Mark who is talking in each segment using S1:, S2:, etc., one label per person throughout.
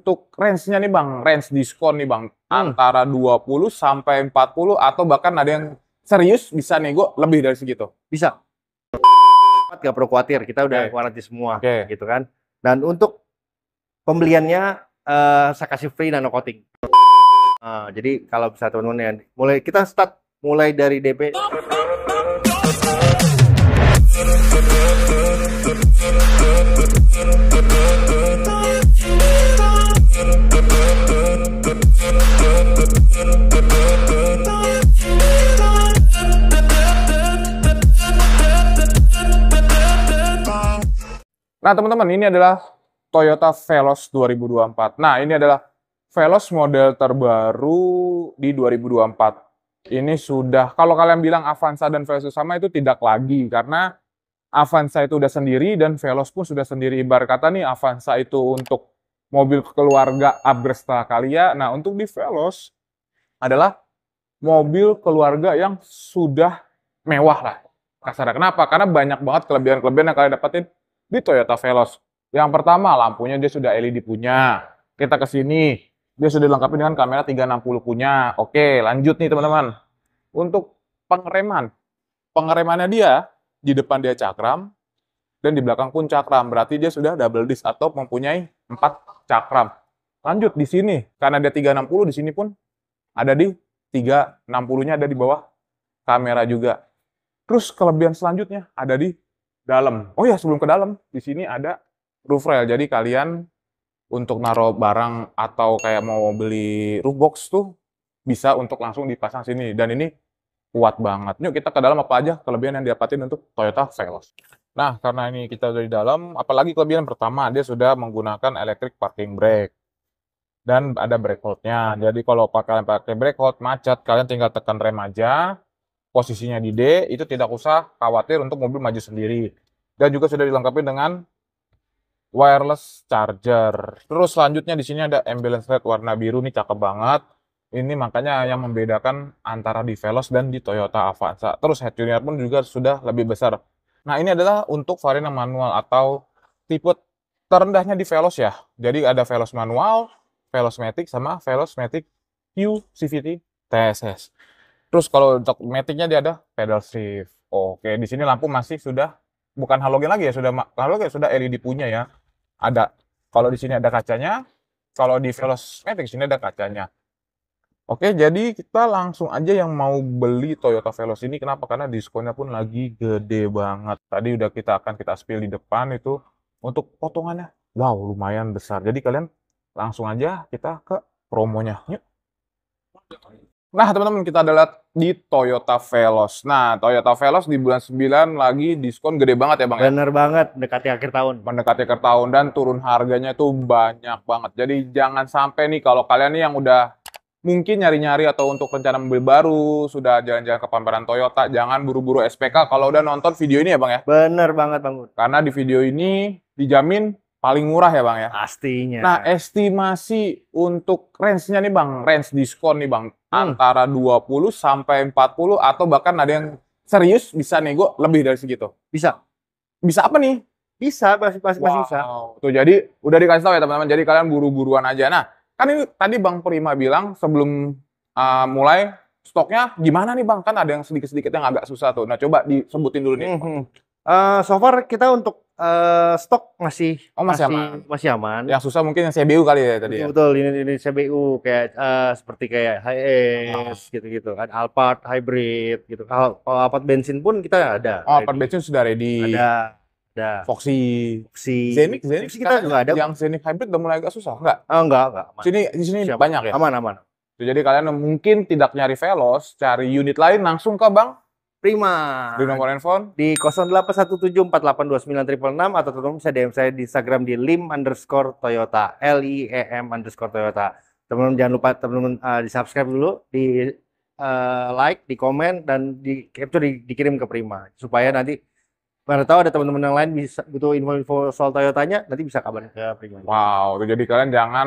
S1: untuk range-nya nih Bang, hmm. range diskon nih Bang, hmm. antara 20 sampai 40 atau bahkan ada yang serius bisa nego lebih dari segitu. Bisa.
S2: Gak perlu khawatir, kita udah okay. waranti semua okay. gitu kan. Dan untuk pembeliannya uh, saya kasih free nano coating. Uh, jadi kalau bisa teman-teman ya, mulai kita start mulai dari DP
S1: Nah, teman-teman, ini adalah Toyota Veloz 2024. Nah, ini adalah Veloz model terbaru di 2024. Ini sudah, kalau kalian bilang Avanza dan Veloz sama itu tidak lagi, karena Avanza itu udah sendiri dan Veloz pun sudah sendiri. Ibarat kata nih, Avanza itu untuk mobil keluarga kali Kalia. Ya. Nah, untuk di Veloz adalah mobil keluarga yang sudah mewah lah Kasar. Kenapa? Karena banyak banget kelebihan-kelebihan yang kalian dapetin di Toyota Veloz. Yang pertama, lampunya dia sudah LED punya. Kita ke sini, dia sudah dilengkapi dengan kamera 360 punya. Oke, lanjut nih teman-teman. Untuk pengereman. Pengeremannya dia, di depan dia cakram, dan di belakang pun cakram. Berarti dia sudah double disc atau mempunyai 4 cakram. Lanjut di sini, karena dia 360, di sini pun ada di 360-nya ada di bawah kamera juga. Terus kelebihan selanjutnya ada di dalam. Oh ya, sebelum ke dalam, di sini ada roof rail. Jadi kalian untuk naruh barang atau kayak mau beli roof box tuh bisa untuk langsung dipasang sini dan ini kuat banget. Yuk kita ke dalam apa aja kelebihan yang didapatin untuk Toyota Veloz. Nah, karena ini kita sudah di dalam, apalagi kelebihan pertama dia sudah menggunakan electric parking brake dan ada brake holdnya. Jadi kalau kalian pakai brake hold macet, kalian tinggal tekan rem aja, posisinya di D, itu tidak usah khawatir untuk mobil maju sendiri. Dan juga sudah dilengkapi dengan wireless charger. Terus selanjutnya di sini ada ambulance light warna biru nih cakep banget. Ini makanya yang membedakan antara di Veloz dan di Toyota Avanza. Terus head unit pun juga sudah lebih besar. Nah ini adalah untuk varian manual atau tipe terendahnya di Veloz ya. Jadi ada Veloz manual, Veloz Matic, sama Veloz Matic Q CVT TSS. Terus kalau untuk maticnya dia ada pedal shift. Oke, di sini lampu masih sudah bukan halogen lagi ya, sudah halogen sudah LED punya ya. Ada kalau di sini ada kacanya, kalau di Matic sini ada kacanya. Oke, jadi kita langsung aja yang mau beli Toyota Veloz ini. Kenapa? Karena diskonnya pun lagi gede banget. Tadi udah kita akan kita spill di depan itu untuk potongannya. Wow, lumayan besar. Jadi kalian langsung aja kita ke promonya. Yuk. Nah, teman-teman, kita lihat di Toyota Veloz. Nah, Toyota Veloz di bulan 9 lagi diskon gede banget ya, Bang? Ya? Bener ya? banget, mendekati akhir tahun. Mendekati akhir tahun, dan turun harganya itu banyak banget. Jadi, jangan sampai nih kalau kalian nih yang udah mungkin nyari-nyari atau untuk rencana mobil baru, sudah jalan-jalan ke pameran Toyota, jangan buru-buru SPK kalau udah nonton video ini ya, Bang ya? Bener banget, Bang. Karena di video ini dijamin paling murah ya bang ya? Pastinya. Nah estimasi untuk range-nya nih bang, range diskon nih bang, hmm. antara 20 sampai 40 atau bahkan ada yang serius bisa nego lebih dari segitu? Bisa. Bisa
S2: apa nih? Bisa, pasti pasti wow. bisa.
S1: Tuh jadi udah dikasih tahu ya teman-teman, jadi kalian buru-buruan aja. Nah kan ini tadi Bang Prima bilang sebelum uh, mulai stoknya gimana nih Bang? Kan ada yang sedikit-sedikit yang agak susah tuh. Nah coba disebutin dulu nih. Mm -hmm. uh, so far
S2: kita untuk uh, stok masih oh, masih, masih aman.
S1: Masih aman. Yang susah mungkin yang CBU kali ya tadi. Ya? Betul,
S2: ya? ini, ini CBU kayak uh, seperti kayak HS e ah. gitu-gitu kan Alphard hybrid gitu. kalau Alphard bensin pun kita ada. Oh, Alphard bensin sudah ready. Ada.
S1: Ada. Foxy. Foxy. Zenix, Zenix kita juga kan ada. Yang Zenix hybrid udah mulai agak susah, enggak? Oh, enggak, enggak. Eh, aman. Sini di sini Siap. banyak ya? Aman, aman. Jadi kalian mungkin tidak nyari Velos, cari unit lain langsung ke Bang Prima. Di nomor handphone? Di enam
S2: atau teman-teman bisa DM saya di Instagram di lim underscore Toyota. L I E M underscore Toyota. Teman-teman jangan lupa teman-teman uh, di subscribe dulu, di uh, like, di komen, dan di capture di, dikirim ke Prima. Supaya nanti Mana tahu ada teman-teman
S1: yang lain bisa butuh info-info soal Toyotanya, nanti bisa kabar ke ya, Prima. Wow, jadi kalian jangan,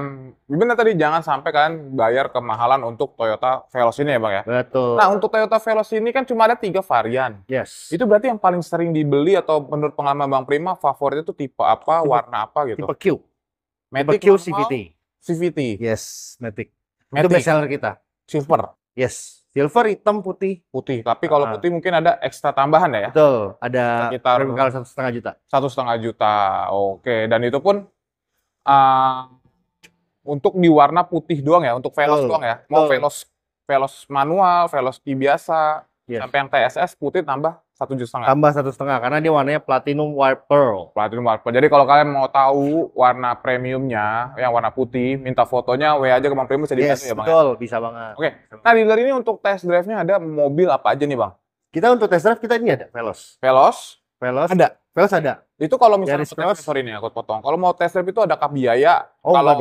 S1: gimana tadi jangan sampai kalian bayar kemahalan untuk Toyota Veloz ini ya bang ya. Betul. Nah untuk Toyota Veloz ini kan cuma ada tiga varian. Yes. Itu berarti yang paling sering dibeli atau menurut pengalaman bang Prima favoritnya itu tipe apa, tipe, warna apa gitu? Tipe Q. Matic tipe Q normal, CVT. CVT. Yes, Matic. Matic. Itu best seller kita. Silver. Yes. Silver, hitam, putih. Putih. Tapi kalau ah. putih mungkin ada ekstra tambahan ya? Betul. Ada sekitar satu setengah juta. Satu setengah juta. Oke. Dan itu pun uh, untuk di warna putih doang ya, untuk Velos Betul. doang ya. Mau Betul. Velos Velos manual, Velos biasa, yes. sampai yang TSS putih tambah satu juta setengah. Tambah satu setengah karena dia warnanya platinum white pearl. Platinum white pearl. Jadi kalau kalian mau tahu warna premiumnya yang warna putih, minta fotonya WA aja ke Bang Primus jadi yes, ya Bang. Ya. Betul, ya? bisa banget. Oke. Okay. Nah, dealer ini untuk test drive-nya ada mobil apa aja nih, Bang? Kita untuk test drive kita ini ada Velos. Velos? Velos. Ada. Velos ada. Itu kalau misalnya Yaris sorry nih aku potong. Kalau mau test drive itu ada kap biaya. Oh, kalau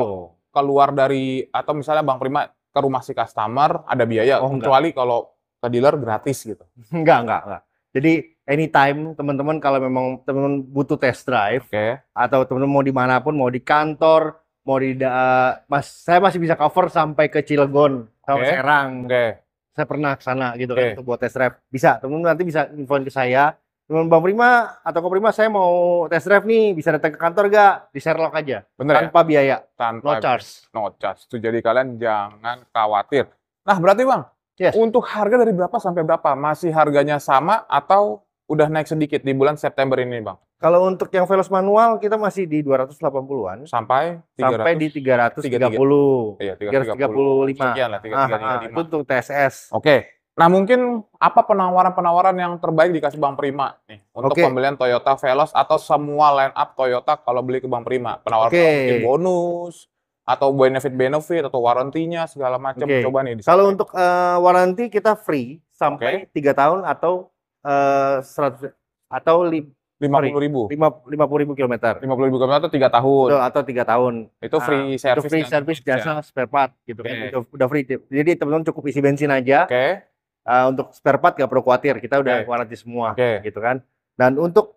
S1: keluar dari atau misalnya Bang Prima ke rumah si customer ada biaya oh, kecuali kalau ke dealer gratis gitu. Enggak, enggak, enggak. Jadi anytime teman-teman kalau memang teman-teman
S2: butuh test drive okay. atau teman-teman mau dimanapun, mau di kantor, mau di uh, mas, saya masih bisa cover sampai ke Cilegon, sampai okay. Serang. Okay. Saya pernah ke sana gitu okay. kan untuk buat test drive. Bisa, teman-teman nanti bisa infoin ke saya. Teman Bang Prima atau Ko Prima saya mau test drive nih, bisa datang ke kantor gak? Di Sherlock aja. Bener ya? tanpa
S1: ya? biaya. Tanpa no charge. No charge. Itu jadi kalian jangan khawatir. Nah, berarti Bang, Yes. Untuk harga dari berapa sampai berapa? Masih harganya sama atau udah naik sedikit di bulan September ini, Bang?
S2: Kalau untuk yang Velos manual kita masih di 280-an sampai 300, sampai di 330. 330. Iya, 335. Sekian lah, 335. Ah, ah,
S1: untuk TSS. Oke. Okay. Nah, mungkin apa penawaran-penawaran yang terbaik dikasih Bang Prima nih untuk okay. pembelian Toyota Veloz atau semua line up Toyota kalau beli ke Bang Prima? Penawaran okay. mungkin bonus, atau benefit benefit atau warantinya segala macam okay. coba nih. Kalau untuk uh, eh, waranti kita free sampai tiga okay. tahun atau eh, seratus uh, atau lima puluh
S2: ribu lima puluh ribu kilometer lima puluh ribu kilometer atau tiga tahun Betul, atau tiga tahun itu ah, free uh, service itu free service jasa iya. ya. spare part gitu okay. kan udah, udah free jadi teman-teman cukup isi bensin aja okay. uh, untuk spare part gak perlu khawatir kita udah okay. waranti semua okay. gitu kan dan untuk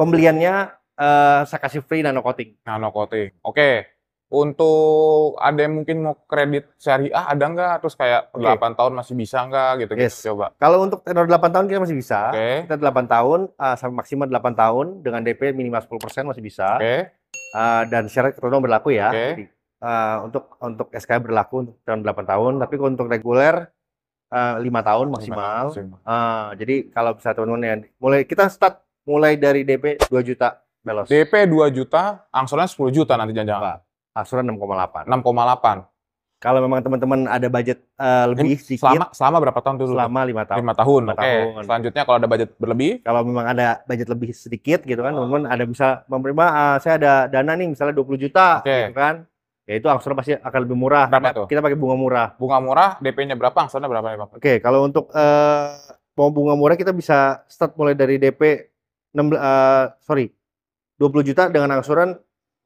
S2: pembeliannya
S1: uh, saya kasih free nano coating nano coating oke okay untuk ada yang mungkin mau kredit syariah ada nggak? Terus kayak okay. 8 tahun masih bisa nggak gitu, gitu coba. Kalau untuk tenor 8 tahun kita masih bisa. Okay. Kita 8 tahun uh, sampai maksimal 8 tahun
S2: dengan DP minimal 10% masih bisa. Okay. Uh, dan syarat ekonomi berlaku ya. Okay. Uh, ah, untuk untuk SK berlaku untuk tahun 8 tahun, tapi untuk reguler ah, lima 5 tahun maksimal. Oke. Uh, jadi kalau bisa teman-teman yang mulai kita start mulai dari DP
S1: 2 juta belos. DP 2 juta, angsurannya 10 juta nanti jangan-jangan. Asuran 6,8. 6,8. Kalau memang teman-teman ada budget uh, lebih sedikit. Selama, selama berapa tahun dulu? Selama lima tahun. Lima tahun. Oke. Okay. Tahun. Selanjutnya kalau ada budget berlebih? Kalau memang ada budget lebih sedikit
S2: gitu kan, teman teman-teman ada bisa menerima uh, eh, saya ada dana nih misalnya 20 juta okay. gitu kan. Ya itu angsuran pasti akan lebih murah. Berapa itu? tuh? Kita pakai bunga murah. Bunga murah,
S1: DP-nya berapa? Angsurannya berapa nih, Pak? Oke,
S2: okay, kalau untuk uh, bunga murah kita bisa start mulai dari DP 6 uh, sorry 20 juta dengan angsuran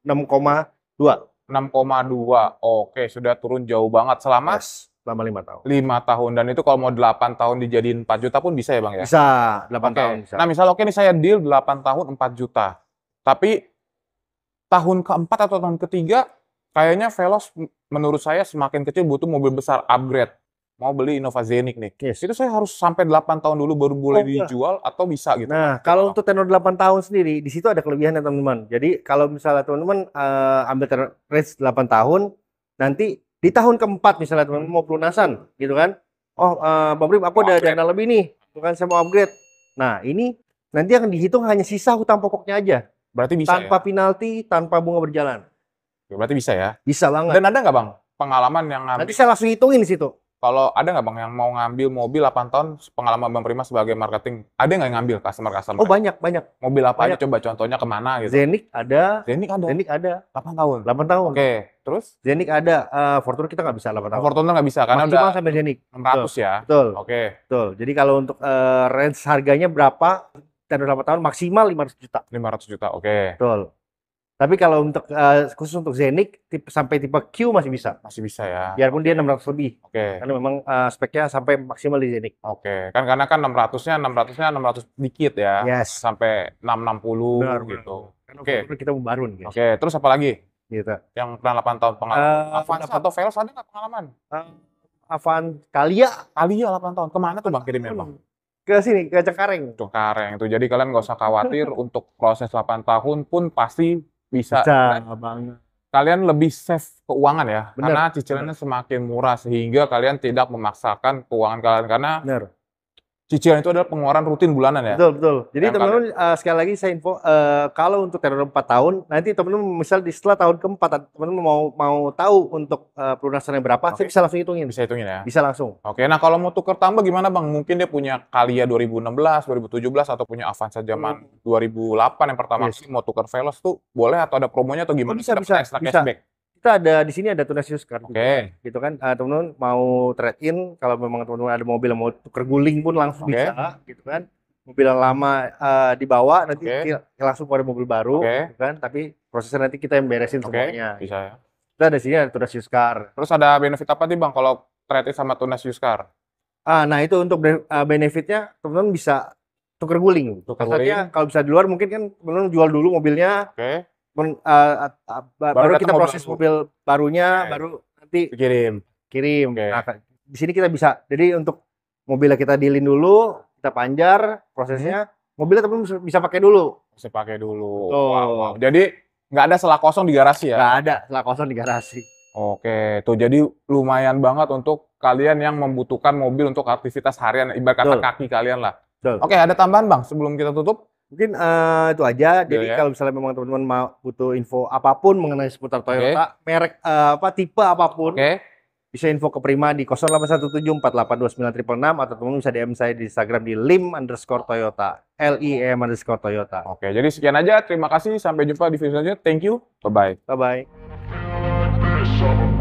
S2: 6,2.
S1: 6,2. Oke, sudah turun jauh banget selama yes, selama 5 tahun. 5 tahun dan itu kalau mau 8 tahun dijadiin 4 juta pun bisa ya, Bang ya? Bisa, 8 okay. tahun bisa. Nah, misal oke okay, nih saya deal 8 tahun 4 juta. Tapi tahun keempat atau tahun ketiga kayaknya Velos menurut saya semakin kecil butuh mobil besar upgrade mau beli Zenik nih. Yes. Itu saya harus sampai 8 tahun dulu baru boleh oh, iya. dijual atau bisa gitu. Nah, kalau oh. untuk tenor 8 tahun sendiri
S2: di situ ada kelebihan ya teman-teman. Jadi kalau misalnya teman-teman uh, ambil tenor delapan 8 tahun nanti di tahun keempat misalnya teman-teman mau pelunasan gitu kan. Oh, uh, Bang Brim, aku ada dana lebih nih. Bukan gitu saya mau upgrade. Nah, ini nanti akan dihitung hanya sisa hutang
S1: pokoknya aja. Berarti bisa tanpa ya? penalti, tanpa bunga berjalan. Ya, berarti bisa ya? Bisa banget. Dan ada nggak Bang pengalaman yang ngambil? Nanti saya langsung hitungin di situ kalau ada nggak bang yang mau ngambil mobil 8 tahun pengalaman bang Prima sebagai marketing ada nggak yang ngambil customer customer oh banyak banyak mobil apa banyak. aja coba contohnya kemana gitu Zenik ada Zenik ada Zenik ada 8 tahun Delapan tahun oke okay. terus
S2: Zenik ada uh, Fortuner kita nggak bisa delapan tahun Fortuner nggak bisa karena Maksimal udah sampai Zenik 600 betul. ya betul oke okay. betul jadi kalau untuk uh, range harganya berapa dan 8 tahun maksimal lima ratus juta Lima ratus juta oke okay. betul tapi kalau untuk uh, khusus untuk zenik tipe, sampai tipe Q masih bisa. Masih bisa ya. Biarpun dia 600 lebih. Oke. Okay. Karena memang uh, speknya sampai maksimal di zenik.
S1: Oke. Okay. Kan karena kan 600-nya 600-nya 600 dikit ya. Yes. Sampai 660 benar, gitu. Oke. Okay. Kita membarun gitu. Oke, okay. terus apa lagi? Gitu. Yang pernah 8 tahun pengalaman. Uh, eh, Avanza atau Velos ada nggak pengalaman? Uh, Avan Kalia. Kalia 8 tahun. Kemana tuh Bang kirimnya Bang? ke sini ke Cengkareng. Cengkareng itu. Jadi kalian nggak usah khawatir untuk proses 8 tahun pun pasti bisa, bisa banget. Kalian lebih safe keuangan ya, Bener. karena cicilannya Bener. semakin murah sehingga kalian tidak memaksakan keuangan kalian karena Bener. Cicilan itu adalah pengeluaran rutin bulanan ya. Betul betul. Jadi teman-teman uh, sekali lagi saya info
S2: uh, kalau untuk tenor 4 tahun nanti teman-teman misal di setelah tahun keempat teman-teman mau mau
S1: tahu untuk uh, eh, pelunasannya berapa, okay. saya bisa langsung hitungin. Bisa hitungin ya. Bisa langsung. Oke. Okay, nah kalau mau tukar tambah gimana Bang? Mungkin dia punya Kalia 2016, 2017 atau punya Avanza zaman hmm. 2008 yang pertama yes. kali mau tukar Veloz tuh boleh atau ada promonya atau gimana? Oh, bisa, bisa, bisa, extra bisa. cashback kita ada di sini
S2: ada tunas used kan, Okay. Gitu kan uh, teman-teman mau trade in kalau memang teman-teman ada mobil yang mau tuker guling pun langsung okay. bisa gitu kan. Mobil yang lama uh, dibawa nanti okay. langsung keluar mobil baru okay. gitu kan tapi prosesnya nanti kita yang beresin okay. semuanya. Bisa ya. Kita ada di sini ada
S1: tunas used car. Terus ada benefit apa nih Bang kalau trade in sama tunas used car?
S2: Ah, nah itu untuk ah, benefitnya teman-teman bisa tuker guling. Tuker Maksudnya
S1: kalau bisa di luar mungkin kan
S2: teman-teman jual dulu mobilnya. Oke. Okay men, uh, uh, baru, baru kita proses mobil, mobil barunya, okay. baru nanti kirim. Kirim. Okay. Nah, di sini kita bisa. Jadi untuk mobilnya kita dealin dulu, kita panjar prosesnya. Hmm. Mobilnya tapi bisa pakai dulu. Bisa
S1: pakai dulu. Betul. Wow, wow. Jadi nggak ada selah kosong di garasi ya? Nggak ada selah kosong di garasi. Oke, tuh jadi lumayan banget untuk kalian yang membutuhkan mobil untuk aktivitas harian, ibarat kata kaki kalian lah. Oke, ada tambahan bang sebelum kita tutup? Mungkin uh, itu aja.
S2: Jadi ya. kalau misalnya memang teman-teman mau butuh info apapun mengenai seputar Toyota, okay. merek uh, apa tipe apapun, okay. bisa info ke Prima di 0817482936 atau teman-teman bisa DM saya di Instagram di lim underscore Toyota, l i e m underscore Toyota. Oke, jadi sekian
S1: aja. Terima kasih. Sampai jumpa di video selanjutnya. Thank you. Bye bye. Bye bye.